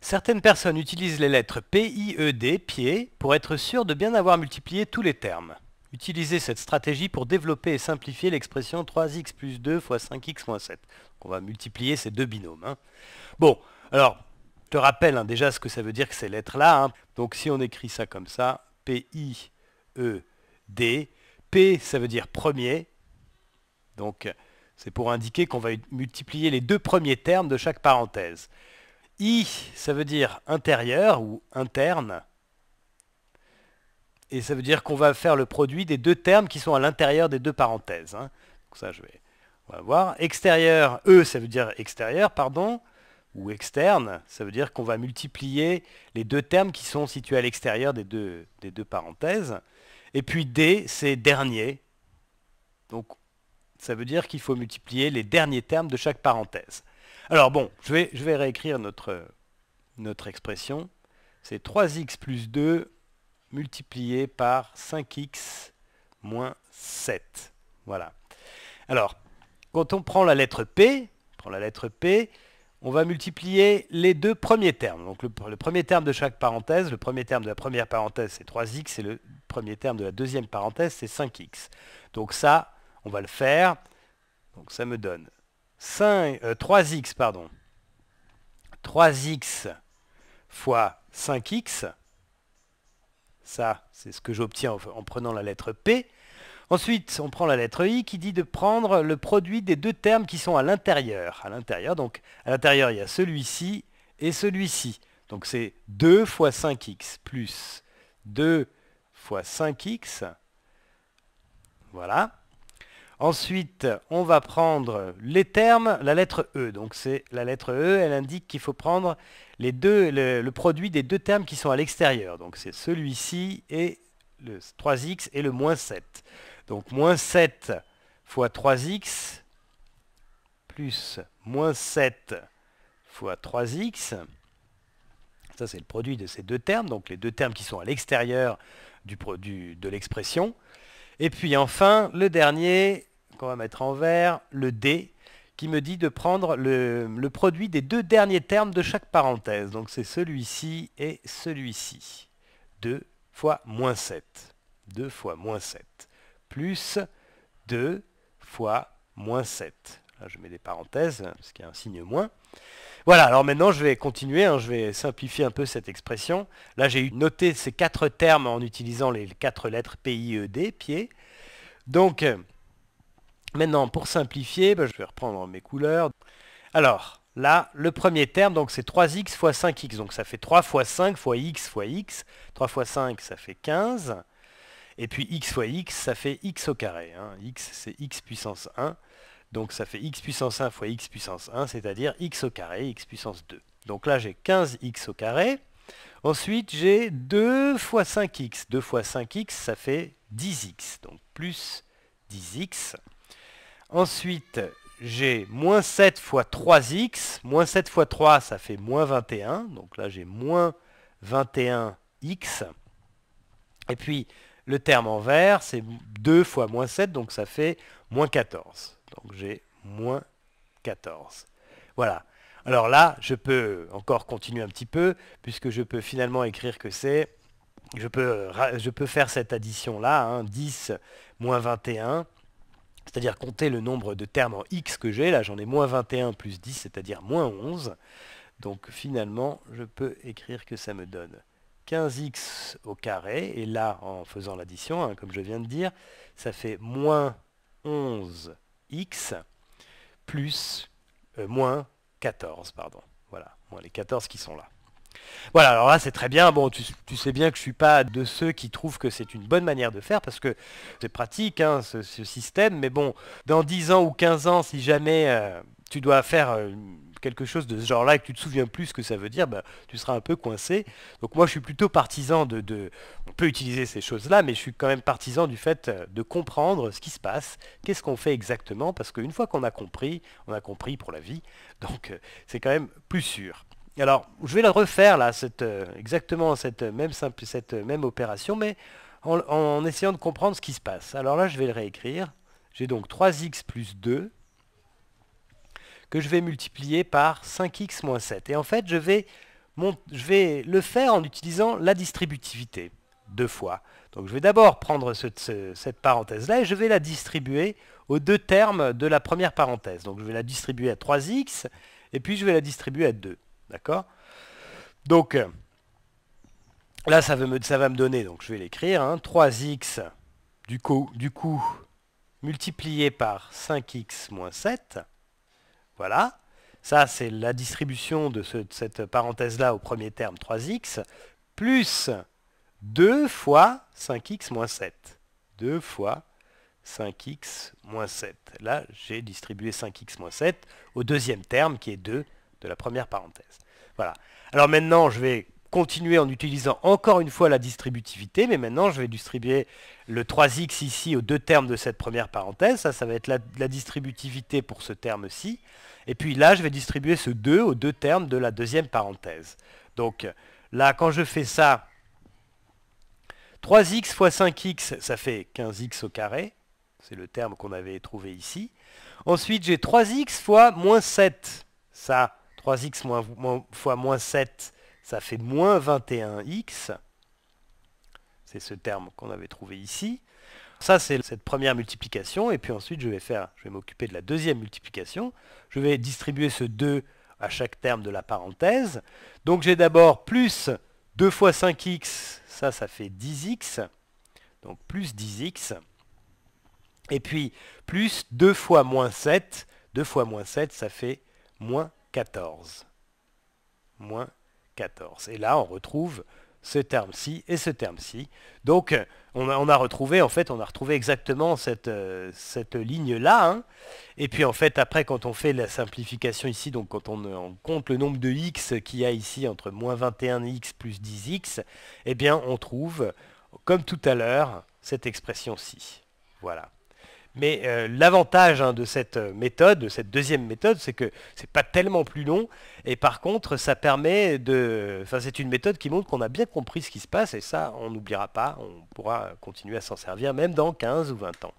Certaines personnes utilisent les lettres E D pied, pour être sûres de bien avoir multiplié tous les termes. Utilisez cette stratégie pour développer et simplifier l'expression 3x plus 2 fois 5x moins 7. on va multiplier ces deux binômes. Hein. Bon, alors, je te rappelle hein, déjà ce que ça veut dire que ces lettres-là. Hein. Donc si on écrit ça comme ça, P-I-E-D, P ça veut dire premier. Donc c'est pour indiquer qu'on va multiplier les deux premiers termes de chaque parenthèse. I, ça veut dire intérieur ou interne. Et ça veut dire qu'on va faire le produit des deux termes qui sont à l'intérieur des deux parenthèses. Hein. ça, je vais, on va voir. Extérieur, E, ça veut dire extérieur, pardon, ou externe. Ça veut dire qu'on va multiplier les deux termes qui sont situés à l'extérieur des deux, des deux parenthèses. Et puis D, c'est dernier. Donc ça veut dire qu'il faut multiplier les derniers termes de chaque parenthèse. Alors bon, je vais, réécrire notre, expression. C'est 3x plus 2 multiplié par 5x moins 7. Voilà. Alors, quand on prend la lettre P, prend la lettre P, on va multiplier les deux premiers termes. Donc le, le, premier terme de chaque parenthèse, le premier terme de la première parenthèse c'est 3x et le premier terme de la deuxième parenthèse c'est 5x. Donc ça, on va le faire. Donc ça me donne 3x, euh, pardon. 3x fois 5x. Ça, c'est ce que j'obtiens en, prenant la lettre P. Ensuite, on prend la lettre I qui dit de prendre le produit des deux termes qui sont à l'intérieur. À l'intérieur, donc à l'intérieur, il y a celui-ci et celui-ci. Donc c'est 2 fois 5x plus 2 fois 5x. Voilà. Ensuite, on va prendre les termes, la lettre E. Donc c'est la lettre E, elle indique qu'il faut prendre le, produit des deux termes qui sont à l'extérieur. Donc c'est celui-ci et le 3x et le moins 7. Donc moins 7 fois 3x plus moins 7 fois 3x. Ça c'est le produit de ces deux termes, donc les deux termes qui sont à l'extérieur de l'expression. Et puis enfin, le dernier, qu'on va mettre en vert, le D, qui me dit de prendre le, produit des deux derniers termes de chaque parenthèse. Donc c'est celui-ci et celui-ci. 2 fois moins 7. 2 fois moins 7. Plus 2 fois moins 7. Là, je mets des parenthèses, parce qu'il y a un signe moins. Voilà, alors maintenant je vais continuer, hein. je vais simplifier un peu cette expression. Là j'ai noté ces quatre termes en utilisant les quatre lettres P, I, E, D, pied. Donc Maintenant, pour simplifier, ben, je vais reprendre mes couleurs. Alors, là, le premier terme, donc c'est 3x fois 5x. Donc ça fait 3 fois 5 fois x fois x. 3 fois 5, ça fait 15. Et puis x fois x, ça fait x au carré. Hein. x, c'est x puissance 1. Donc ça fait x puissance 1 fois x puissance 1, c'est-à-dire x au carré, x puissance 2. Donc là, j'ai 15x au carré. Ensuite, j'ai 2 fois 5x. 2 fois 5x, ça fait 10x. Donc plus 10x. Ensuite, j'ai moins 7 fois 3x. Moins 7 fois 3, ça fait moins 21. Donc là, j'ai moins 21x. Et puis, le terme en vert, c'est 2 fois moins 7, donc ça fait moins 14. Donc j'ai moins 14. Voilà. Alors là, je peux encore continuer un petit peu, puisque je peux finalement écrire que c'est... Je peux, faire cette addition-là, 10 hein, moins 21, c'est-à-dire compter le nombre de termes en x que j'ai, là j'en ai moins 21 plus 10, c'est-à-dire moins 11. Donc finalement, je peux écrire que ça me donne 15x au carré, et là, en faisant l'addition, hein, comme je viens de dire, ça fait moins 11x plus euh, moins 14, pardon. Voilà, moins les 14 qui sont là. Voilà, alors là c'est très bien, bon tu, sais bien que je suis pas de ceux qui trouvent que c'est une bonne manière de faire parce que c'est pratique hein, ce, système, mais bon, dans 10 ans ou 15 ans, si jamais euh, tu dois faire euh, quelque chose de ce genre-là et que tu te souviens plus ce que ça veut dire, bah, tu seras un peu coincé. Donc moi je suis plutôt partisan de, On peut utiliser ces choses-là, mais je suis quand même partisan du fait euh, de comprendre ce qui se passe, qu'est-ce qu'on fait exactement, parce qu'une fois qu'on a compris, on a compris pour la vie, donc c'est quand même plus sûr. Alors, je vais la refaire là, euh, exactement cette euh, même, simple, cette euh, même opération, mais en, essayant de comprendre ce qui se passe. Alors là, je vais le réécrire. J'ai donc 3x plus 2 que je vais multiplier par 5x moins 7. Et en fait, je vais, le faire en utilisant la distributivité deux fois. Donc je vais d'abord prendre cette parenthèse-là et je vais la distribuer aux deux termes de la première parenthèse. Donc je vais la distribuer à 3x et puis je vais la distribuer à 2. D'accord Donc, là, ça, veut me, ça, va me donner, donc je vais l'écrire, 3x hein, du coup, du coup multiplié par 5x moins 7. Voilà. Ça, c'est la distribution de, de cette parenthèse-là au premier terme, 3x, plus 2 fois 5x moins 7. 2 fois 5x moins 7. Là, j'ai distribué 5x moins 7 au deuxième terme qui est 2 de la première parenthèse. Voilà. Alors maintenant, je vais continuer en utilisant encore une fois la distributivité, mais maintenant je vais distribuer le 3x ici aux deux termes de cette première parenthèse, ça, ça va être la, distributivité pour ce terme-ci, et puis là je vais distribuer ce 2 aux deux termes de la deuxième parenthèse. Donc là quand je fais ça, 3x fois 5x, ça fait 15x au carré, c'est le terme qu'on avait trouvé ici. Ensuite j'ai 3x fois moins 7, ça 3x fois moins 7, ça fait moins 21x. C'est ce terme qu'on avait trouvé ici. Ça, c'est cette première multiplication. Et puis ensuite, je vais je vais m'occuper de la deuxième multiplication. Je vais distribuer ce 2 à chaque terme de la parenthèse. Donc j'ai d'abord plus 2 fois 5x, ça, ça fait 10x. Donc plus 10x. Et puis, plus 2 fois moins 7. 2 fois moins 7, ça fait moins 14. Moins 14. Et là, on retrouve ce terme-ci et ce terme-ci. Donc, on a, on a, retrouvé, en fait, on a retrouvé exactement cette, euh, cette ligne-là. Hein. Et puis, en fait, après, quand on fait la simplification ici, donc quand on, on compte le nombre de x qu'il y a ici entre moins 21x plus 10x, eh bien, on trouve, comme tout à l'heure, cette expression-ci. Voilà. Mais euh, l'avantage hein, de cette euh, méthode, de cette deuxième méthode, c'est que ce n'est pas tellement plus long. Et par contre, ça permet de... Enfin, c'est une méthode qui montre qu'on a bien compris ce qui se passe. Et ça, on n'oubliera pas. On pourra continuer à s'en servir même dans 15 ou 20 ans.